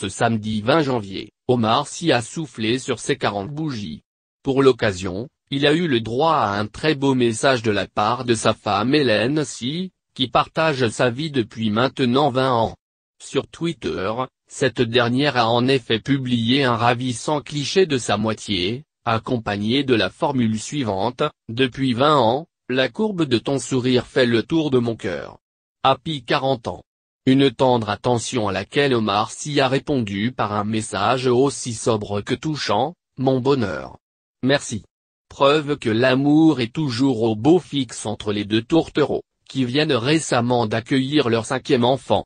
Ce samedi 20 janvier, Omar Sy a soufflé sur ses 40 bougies. Pour l'occasion, il a eu le droit à un très beau message de la part de sa femme Hélène Sy, qui partage sa vie depuis maintenant 20 ans. Sur Twitter, cette dernière a en effet publié un ravissant cliché de sa moitié, accompagné de la formule suivante, depuis 20 ans, la courbe de ton sourire fait le tour de mon cœur. Happy 40 ans. Une tendre attention à laquelle Omar Sy a répondu par un message aussi sobre que touchant, mon bonheur. Merci. Preuve que l'amour est toujours au beau fixe entre les deux tourtereaux, qui viennent récemment d'accueillir leur cinquième enfant.